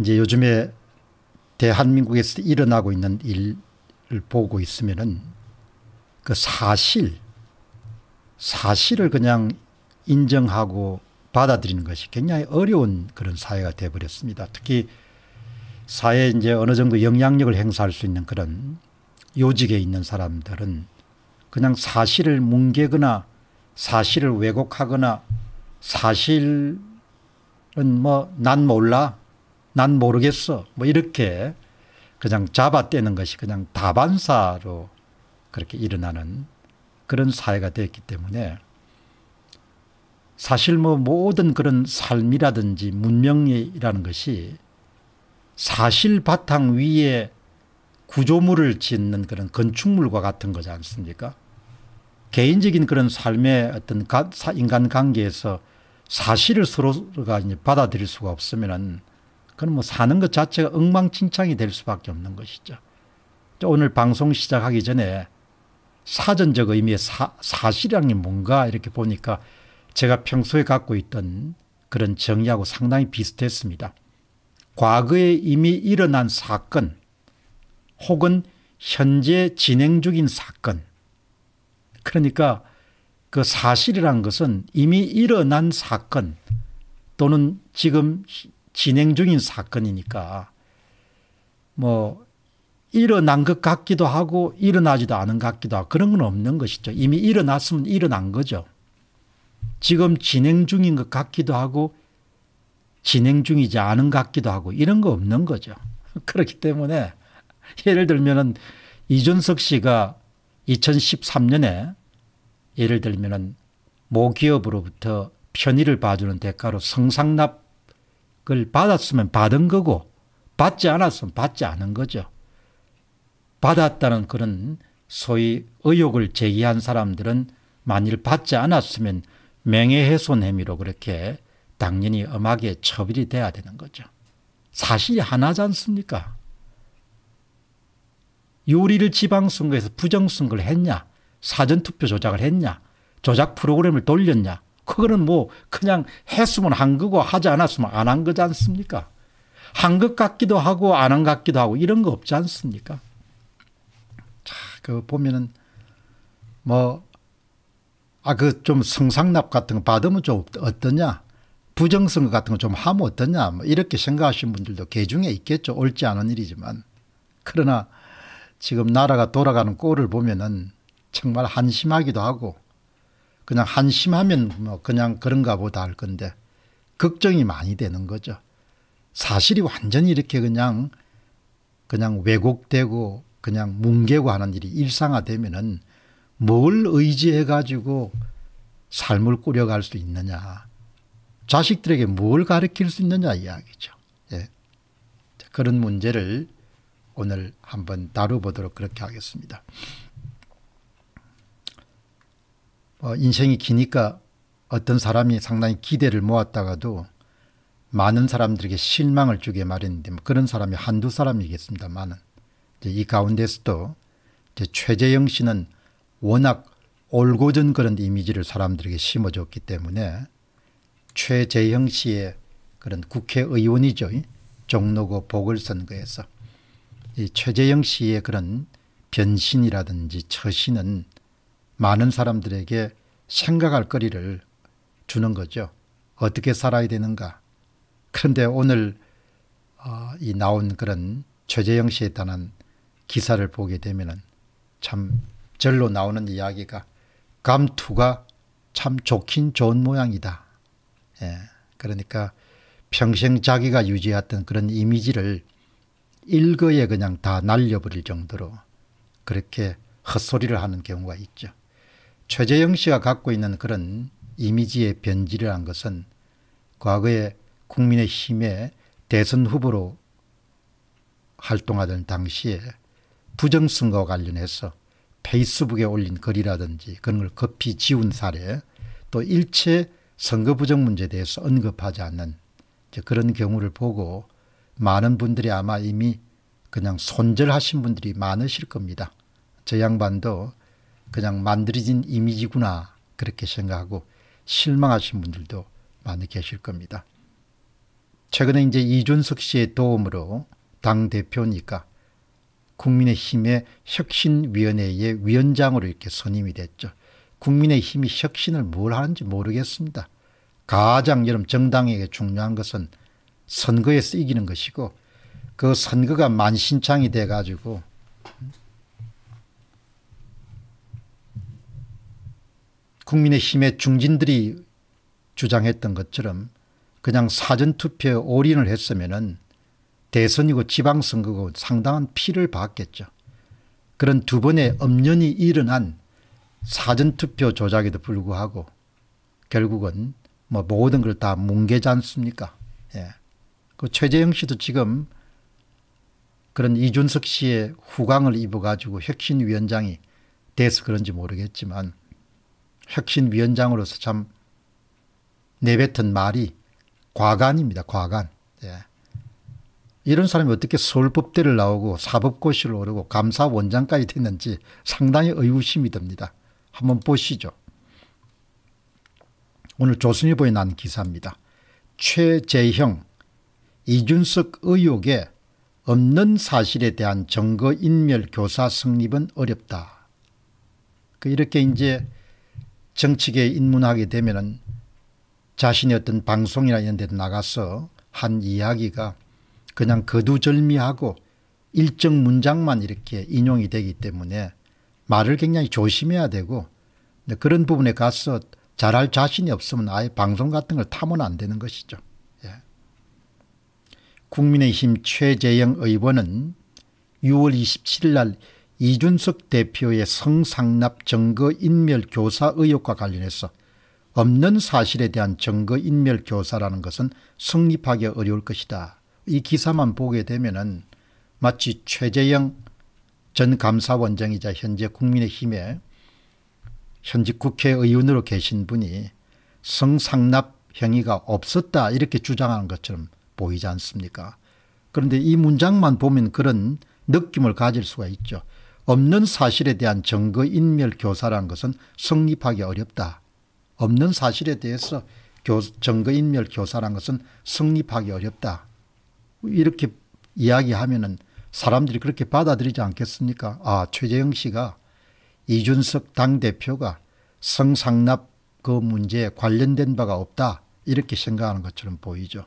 이제 요즘에 대한민국에서 일어나고 있는 일을 보고 있으면은 그 사실, 사실을 그냥 인정하고 받아들이는 것이 굉장히 어려운 그런 사회가 되어버렸습니다. 특히 사회에 이제 어느 정도 영향력을 행사할 수 있는 그런 요직에 있는 사람들은 그냥 사실을 뭉개거나 사실을 왜곡하거나 사실은 뭐 난 몰라 난 모르겠어. 뭐 이렇게 그냥 잡아떼는 것이 그냥 다반사로 그렇게 일어나는 그런 사회가 되었기 때문에 사실 뭐 모든 그런 삶이라든지 문명이라는 것이 사실 바탕 위에 구조물을 짓는 그런 건축물과 같은 거지 않습니까? 개인적인 그런 삶의 어떤 인간관계에서 사실을 서로가 이제 받아들일 수가 없으면은 그건 뭐 사는 것 자체가 엉망진창이 될 수밖에 없는 것이죠. 오늘 방송 시작하기 전에 사전적 의미의 사, 실이라는 뭔가 이렇게 보니까 제가 평소에 갖고 있던 그런 정의하고 상당히 비슷했습니다. 과거에 이미 일어난 사건 혹은 현재 진행 중인 사건 그러니까 그 사실이란 것은 이미 일어난 사건 또는 지금 진행 중인 사건이니까 뭐 일어난 것 같기도 하고 일어나지도 않은 것 같기도 하고 그런 건 없는 것이죠. 이미 일어났으면 일어난 거죠. 지금 진행 중인 것 같기도 하고 진행 중이지 않은 것 같기도 하고 이런 거 없는 거죠. 그렇기 때문에 예를 들면은 이준석 씨가 2013년에 예를 들면은 모기업으로부터 편의를 봐주는 대가로 성상납 그걸 받았으면 받은 거고 받지 않았으면 받지 않은 거죠. 받았다는 그런 소위 의혹을 제기한 사람들은 만일 받지 않았으면 명예훼손 혐의로 그렇게 당연히 음악게 처벌이 돼야 되는 거죠. 사실이 하나지 않습니까? 요리를 지방선거에서 부정선거를 했냐? 사전투표 조작을 했냐? 조작 프로그램을 돌렸냐? 그거는 뭐 그냥 했으면 한 거고 하지 않았으면 안 한 거지 않습니까? 한 것 같기도 하고 안 한 것 같기도 하고 이런 거 없지 않습니까? 자, 그 보면은 뭐 아, 그 좀 성상납 같은 거 받으면 좀 어떠냐? 부정선거 같은 거 좀 하면 어떠냐? 뭐 이렇게 생각하시는 분들도 개중에 있겠죠. 옳지 않은 일이지만. 그러나 지금 나라가 돌아가는 꼴을 보면은 정말 한심하기도 하고 그냥 한심하면 뭐 그냥 그런가 보다 할 건데 걱정이 많이 되는 거죠. 사실이 완전히 이렇게 그냥 그냥 왜곡되고 그냥 뭉개고 하는 일이 일상화되면은 뭘 의지해 가지고 삶을 꾸려갈 수 있느냐. 자식들에게 뭘 가르칠 수 있느냐 이야기죠. 예. 그런 문제를 오늘 한번 다뤄보도록 그렇게 하겠습니다. 어, 인생이 기니까 어떤 사람이 상당히 기대를 모았다가도 많은 사람들에게 실망을 주게 마련인데 뭐 그런 사람이 한두 사람이겠습니다만은 이 가운데서도 이제 최재영 씨는 워낙 올고전 그런 이미지를 사람들에게 심어줬기 때문에 최재형 씨의 그런 국회의원이죠. 종로구 보궐선거에서 이 최재형 씨의 그런 변신이라든지 처신은 많은 사람들에게 생각할 거리를 주는 거죠. 어떻게 살아야 되는가. 그런데 오늘 어, 이 나온 그런 최재영 씨에 따른 기사를 보게 되면 참 절로 나오는 이야기가 감투가 참 좋긴 좋은 모양이다. 예. 그러니까 평생 자기가 유지했던 그런 이미지를 일거에 그냥 다 날려버릴 정도로 그렇게 헛소리를 하는 경우가 있죠. 최재형 씨가 갖고 있는 그런 이미지의 변질이란 것은 과거에 국민의힘의 대선 후보로 활동하던 당시에 부정선거 관련해서 페이스북에 올린 글이라든지 그런 걸 급히 지운 사례 또 일체 선거 부정 문제에 대해서 언급하지 않는 그런 경우를 보고 많은 분들이 아마 이미 그냥 손절하신 분들이 많으실 겁니다. 저 양반도 그냥 만들어진 이미지구나 그렇게 생각하고 실망하신 분들도 많이 계실 겁니다. 최근에 이제 이준석 씨의 도움으로 당 대표니까 국민의힘의 혁신위원회의 위원장으로 이렇게 선임이 됐죠. 국민의힘이 혁신을 뭘 하는지 모르겠습니다. 가장 여러분 정당에게 중요한 것은 선거에서 이기는 것이고 그 선거가 만신창이 돼가지고 국민의힘의 중진들이 주장했던 것처럼 그냥 사전투표에 올인을 했으면 대선이고 지방선거고 상당한 피를 봤겠죠. 그런 두 번의 엄연히 일어난 사전투표 조작에도 불구하고 결국은 뭐 모든 걸 다 뭉개지 않습니까? 예. 그 최재형 씨도 지금 그런 이준석 씨의 후광을 입어가지고 혁신위원장이 돼서 그런지 모르겠지만 혁신위원장으로서 참 내뱉은 말이 과간입니다. 과간. 예. 이런 사람이 어떻게 서울법대를 나오고 사법고시를 오르고 감사원장까지 됐는지 상당히 의구심이 듭니다. 한번 보시죠. 오늘 조선일보에 난 기사입니다. 최재형, 이준석 의혹에 없는 사실에 대한 정거인멸 교사 성립은 어렵다. 그 이렇게 이제 정치계에 입문하게 되면 자신의 어떤 방송이나 이런 데 나가서 한 이야기가 그냥 거두절미하고 일정 문장만 이렇게 인용이 되기 때문에 말을 굉장히 조심해야 되고 그런 부분에 가서 잘할 자신이 없으면 아예 방송 같은 걸 타면 안 되는 것이죠. 예. 국민의힘 최재영 의원은 6월 27일 날 이준석 대표의 성상납 증거인멸 교사 의혹과 관련해서 없는 사실에 대한 증거인멸 교사라는 것은 성립하기 어려울 것이다. 이 기사만 보게 되면 은 마치 최재형 전 감사원장이자 현재 국민의힘의 현직 국회의원으로 계신 분이 성상납 행위가 없었다 이렇게 주장하는 것처럼 보이지 않습니까? 그런데 이 문장만 보면 그런 느낌을 가질 수가 있죠. 없는 사실에 대한 증거인멸 교사라는 것은 성립하기 어렵다. 없는 사실에 대해서 증거인멸 교사라 것은 성립하기 어렵다. 이렇게 이야기하면은 사람들이 그렇게 받아들이지 않겠습니까? 아, 최재형 씨가 이준석 당대표가 성상납 그 문제에 관련된 바가 없다. 이렇게 생각하는 것처럼 보이죠.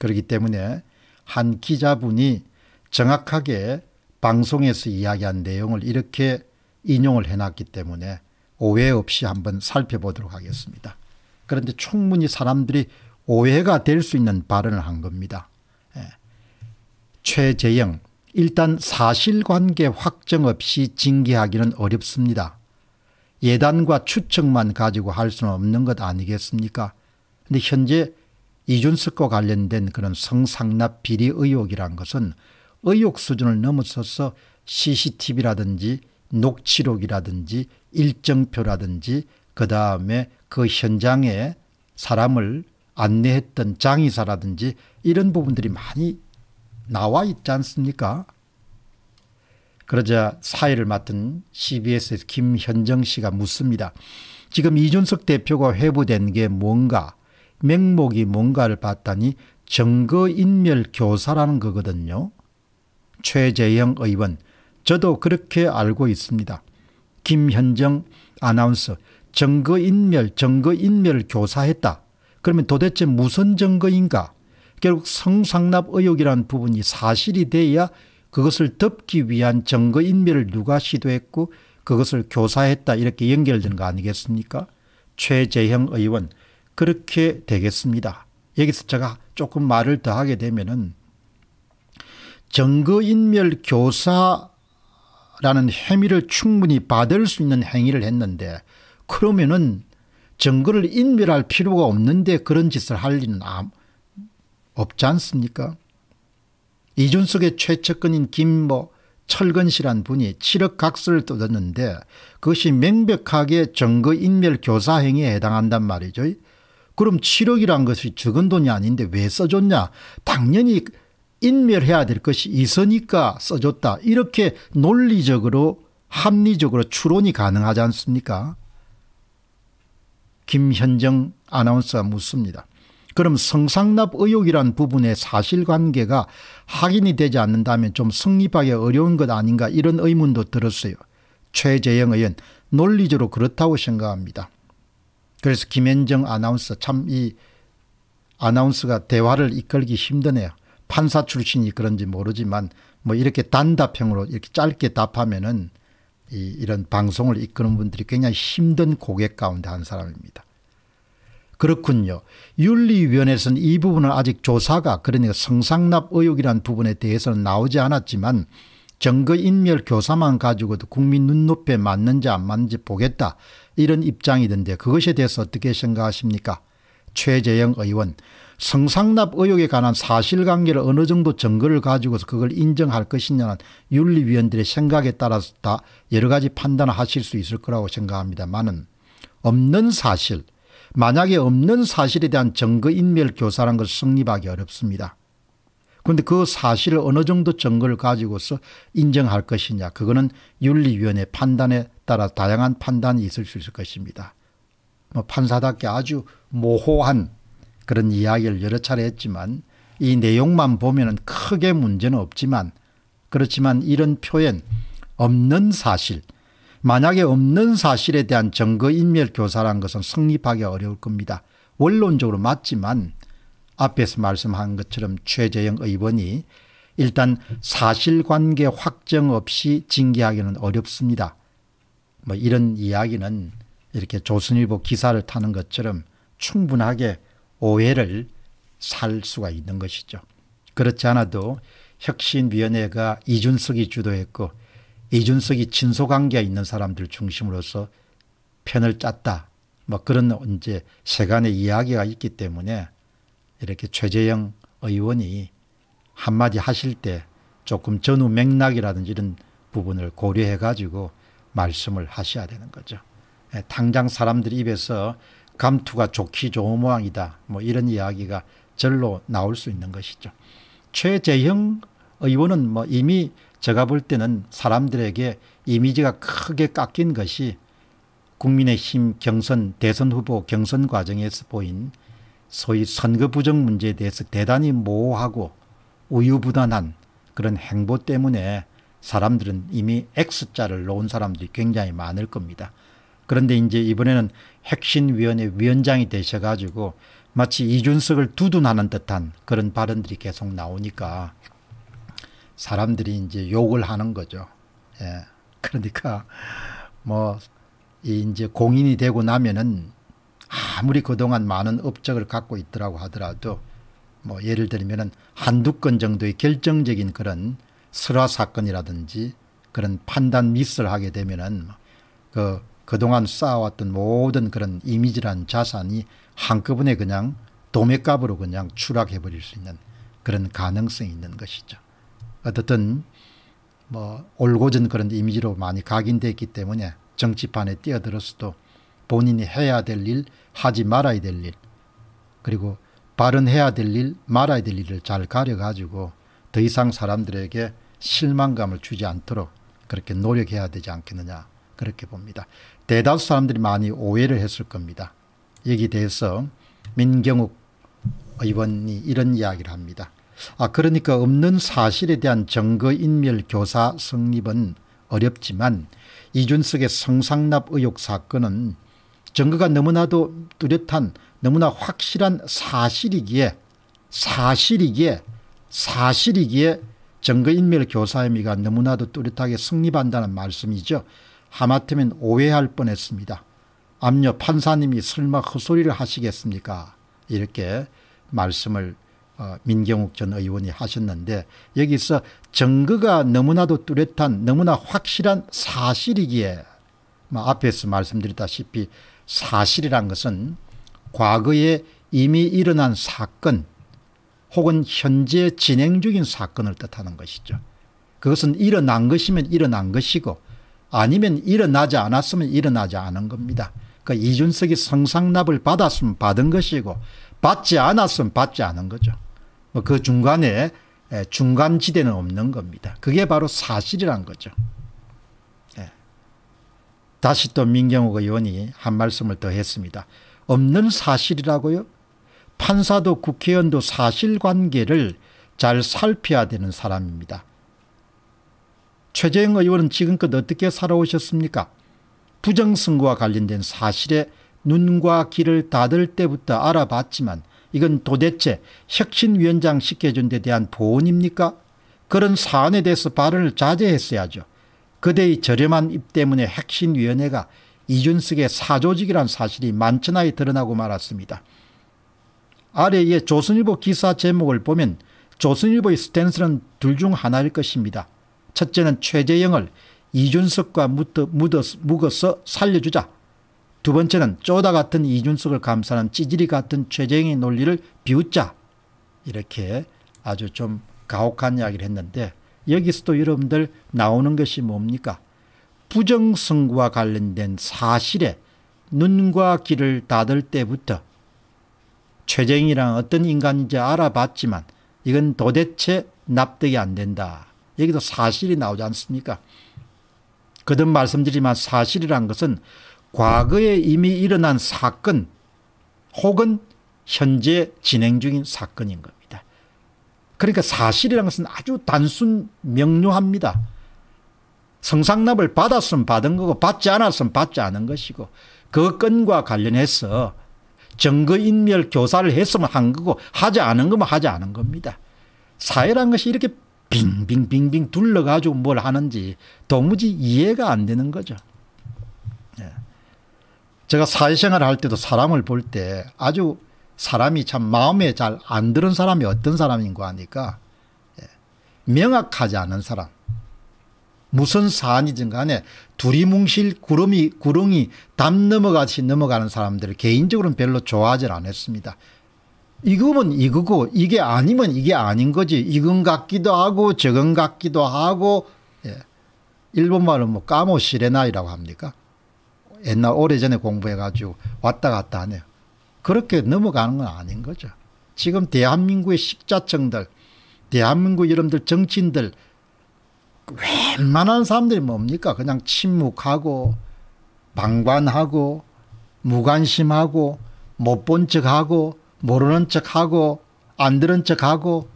그렇기 때문에 한 기자분이 정확하게 방송에서 이야기한 내용을 이렇게 인용을 해놨기 때문에 오해 없이 한번 살펴보도록 하겠습니다. 그런데 충분히 사람들이 오해가 될 수 있는 발언을 한 겁니다. 예. 최재영 일단 사실관계 확정 없이 징계하기는 어렵습니다. 예단과 추측만 가지고 할 수는 없는 것 아니겠습니까? 근데 현재 이준석과 관련된 그런 성상납 비리 의혹이란 것은 의혹 수준을 넘어서서 CCTV라든지 녹취록이라든지 일정표라든지 그 다음에 그 현장에 사람을 안내했던 장의사라든지 이런 부분들이 많이 나와 있지 않습니까? 그러자 사회를 맡은 CBS의 김현정 씨가 묻습니다. 지금 이준석 대표가 회부된 게 뭔가 명목이 뭔가를 봤다니 정거인멸 교사라는 거거든요. 최재형 의원, 저도 그렇게 알고 있습니다. 김현정 아나운서, 정거인멸, 정거인멸 교사했다. 그러면 도대체 무슨 정거인가? 결국 성상납 의혹이라 부분이 사실이 돼야 그것을 덮기 위한 정거인멸을 누가 시도했고 그것을 교사했다 이렇게 연결되는 거 아니겠습니까? 최재형 의원 그렇게 되겠습니다. 여기서 제가 조금 말을 더 하게 되면은 정거인멸 교사라는 혐의를 충분히 받을 수 있는 행위를 했는데 그러면은 정거를 인멸할 필요가 없는데 그런 짓을 할 일은 아, 없지 않습니까? 이준석의 최측근인 김모 뭐 철근 씨란 분이 7억 각서를 뜯었는데 그것이 명백하게 정거인멸 교사 행위에 해당한단 말이죠. 그럼 7억이란 것이 적은 돈이 아닌데 왜 써줬냐. 당연히 인멸해야 될 것이 있으니까 써줬다. 이렇게 논리적으로 합리적으로 추론이 가능하지 않습니까? 김현정 아나운서 가 묻습니다. 그럼 성상납 의혹이란 부분의 사실관계가 확인이 되지 않는다면 좀 성립하기 어려운 것 아닌가 이런 의문도 들었어요. 최재영 의원 논리적으로 그렇다고 생각합니다. 그래서 김현정 아나운서 참 이 아나운서가 대화를 이끌기 힘드네요. 판사 출신이 그런지 모르지만 뭐 이렇게 단답형으로 이렇게 짧게 답하면은 이, 이런 방송을 이끄는 분들이 굉장히 힘든 고객 가운데 한 사람입니다. 그렇군요. 윤리위원회에서는 이 부분을 아직 조사가 그러니까 성상납 의혹이라는 부분에 대해서는 나오지 않았지만 정거인멸 교사만 가지고도 국민 눈높이에 맞는지 안 맞는지 보겠다 이런 입장이던데 그것에 대해서 어떻게 생각하십니까? 최재영 의원 성상납 의혹에 관한 사실관계를 어느 정도 증거를 가지고서 그걸 인정할 것이냐는 윤리위원들의 생각에 따라서 다 여러 가지 판단을 하실 수 있을 거라고 생각합니다만은 없는 사실 만약에 없는 사실에 대한 증거인멸 교사란 것을 성립하기 어렵습니다. 그런데 그 사실을 어느 정도 증거를 가지고서 인정할 것이냐 그거는 윤리위원회 판단에 따라 다양한 판단이 있을 수 있을 것입니다. 뭐 판사답게 아주 모호한 그런 이야기를 여러 차례 했지만 이 내용만 보면 크게 문제는 없지만 그렇지만 이런 표현 없는 사실 만약에 없는 사실에 대한 증거인멸 교사란 것은 성립하기 어려울 겁니다. 원론적으로 맞지만 앞에서 말씀한 것처럼 최재형 의원이 일단 사실관계 확정 없이 징계하기는 어렵습니다. 뭐 이런 이야기는 이렇게 조선일보 기사를 타는 것처럼 충분하게 오해를 살 수가 있는 것이죠. 그렇지 않아도 혁신위원회가 이준석이 주도했고 이준석이 친소관계에 있는 사람들 중심으로서 편을 짰다. 뭐 그런 이제 세간의 이야기가 있기 때문에 이렇게 최재형 의원이 한마디 하실 때 조금 전후 맥락이라든지 이런 부분을 고려해 가지고 말씀을 하셔야 되는 거죠. 예, 당장 사람들 입에서 감투가 좋기 좋은 모양이다. 뭐 이런 이야기가 절로 나올 수 있는 것이죠. 최재형 의원은 뭐 이미 제가 볼 때는 사람들에게 이미지가 크게 깎인 것이 국민의힘 경선 대선 후보 경선 과정에서 보인 소위 선거 부정 문제에 대해서 대단히 모호하고 우유부단한 그런 행보 때문에 사람들은 이미 X자를 놓은 사람들이 굉장히 많을 겁니다. 그런데 이제 이번에는 핵심위원회 위원장이 되셔가지고 마치 이준석을 두둔하는 듯한 그런 발언들이 계속 나오니까 사람들이 이제 욕을 하는 거죠. 예. 그러니까 뭐 이제 공인이 되고 나면은 아무리 그동안 많은 업적을 갖고 있더라고 하더라도 뭐 예를 들면은 한두 건 정도의 결정적인 그런 설화 사건이라든지 그런 판단 미스를 하게 되면은 그 그동안 쌓아왔던 모든 그런 이미지란 자산이 한꺼번에 그냥 도매값으로 그냥 추락해버릴 수 있는 그런 가능성이 있는 것이죠. 어떻든 뭐 올고전 그런 이미지로 많이 각인되 있기 때문에 정치판에 뛰어들었어도 본인이 해야 될 일, 하지 말아야 될 일, 그리고 발언해야 될 일, 말아야 될 일을 잘 가려가지고 더 이상 사람들에게 실망감을 주지 않도록 그렇게 노력해야 되지 않겠느냐 그렇게 봅니다. 대다수 사람들이 많이 오해를 했을 겁니다. 여기 대해서 민경욱 의원이 이런 이야기를 합니다. 아 그러니까 없는 사실에 대한 증거인멸 교사 성립은 어렵지만 이준석의 성상납 의혹 사건은 증거가 너무나도 뚜렷한 너무나 확실한 사실이기에 사실이기에 사실이기에 증거인멸 교사 혐의가 너무나도 뚜렷하게 성립한다는 말씀이죠. 하마터면 오해할 뻔했습니다. 암녀 판사님이 설마 헛소리를 하시겠습니까? 이렇게 말씀을 어, 민경욱 전 의원이 하셨는데 여기서 증거가 너무나도 뚜렷한 너무나 확실한 사실이기에 뭐 앞에서 말씀드렸다시피 사실이란 것은 과거에 이미 일어난 사건 혹은 현재 진행 중인 사건을 뜻하는 것이죠. 그것은 일어난 것이면 일어난 것이고 아니면 일어나지 않았으면 일어나지 않은 겁니다. 그 이준석이 성상납을 받았으면 받은 것이고 받지 않았으면 받지 않은 거죠. 뭐 그 중간에 중간 지대는 없는 겁니다. 그게 바로 사실이란 거죠. 예. 다시 또 민경욱 의원이 한 말씀을 더 했습니다. 없는 사실이라고요? 판사도 국회의원도 사실관계를 잘 살펴야 되는 사람입니다. 최재형 의원은 지금껏 어떻게 살아오셨습니까? 부정선거와 관련된 사실에 눈과 귀를 닫을 때부터 알아봤지만 이건 도대체 혁신위원장 시켜준 데 대한 보온입니까? 그런 사안에 대해서 발언을 자제했어야죠. 그대의 저렴한 입 때문에 혁신위원회가 이준석의 사조직이란 사실이 만천하에 드러나고 말았습니다. 아래의 조선일보 기사 제목을 보면 조선일보의 스탠스는 둘 중 하나일 것입니다. 첫째는 최재영을 이준석과 묻어, 묻어, 묶어서 살려주자. 두 번째는 쪼다 같은 이준석을 감싸는 찌질이 같은 최재영의 논리를 비웃자. 이렇게 아주 좀 가혹한 이야기를 했는데 여기서도 여러분들 나오는 것이 뭡니까? 부정선거와 관련된 사실에 눈과 귀를 닫을 때부터 최재영이란 어떤 인간인지 알아봤지만 이건 도대체 납득이 안 된다. 여기도 사실이 나오지 않습니까? 거듭 말씀드리지만 사실이란 것은 과거에 이미 일어난 사건 혹은 현재 진행 중인 사건인 겁니다. 그러니까 사실이라 것은 아주 단순 명료합니다. 성상납을 받았으면 받은 거고 받지 않았으면 받지 않은 것이고 그 건과 관련해서 증거인멸 교사를 했으면 한 거고 하지 않은 거면 하지 않은 겁니다. 사회란 것이 이렇게 빙빙빙빙 둘러가지고 뭘 하는지 도무지 이해가 안 되는 거죠. 예. 제가 사회생활을 할 때도 사람을 볼 때 아주 사람이 참 마음에 잘 안 드는 사람이 어떤 사람인가 하니까 예. 명확하지 않은 사람 무슨 사안이든 간에 두리뭉실 구름이 구렁이 담 넘어가듯이 넘어가는 사람들을 개인적으로는 별로 좋아하지 않았습니다. 이거면 이거고 이게 아니면 이게 아닌 거지. 이건 같기도 하고 저건 같기도 하고 예. 일본말은 뭐 까모시레나이라고 합니까? 옛날 오래전에 공부해가지고 왔다 갔다 하네요. 그렇게 넘어가는 건 아닌 거죠. 지금 대한민국의 식자청들 대한민국 이름들 정치인들 웬만한 사람들이 뭡니까? 그냥 침묵하고 방관하고 무관심하고 못 본 척하고 모르는 척하고 안 들은 척하고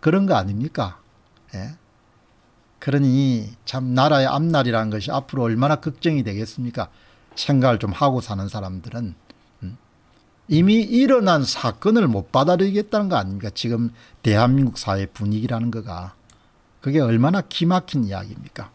그런 거 아닙니까? 예? 그러니 참 나라의 앞날이라는 것이 앞으로 얼마나 걱정이 되겠습니까? 생각을 좀 하고 사는 사람들은 음. 이미 일어난 사건을 못 받아들이겠다는 거 아닙니까? 지금 대한민국 사회 분위기라는 거가 그게 얼마나 기막힌 이야기입니까?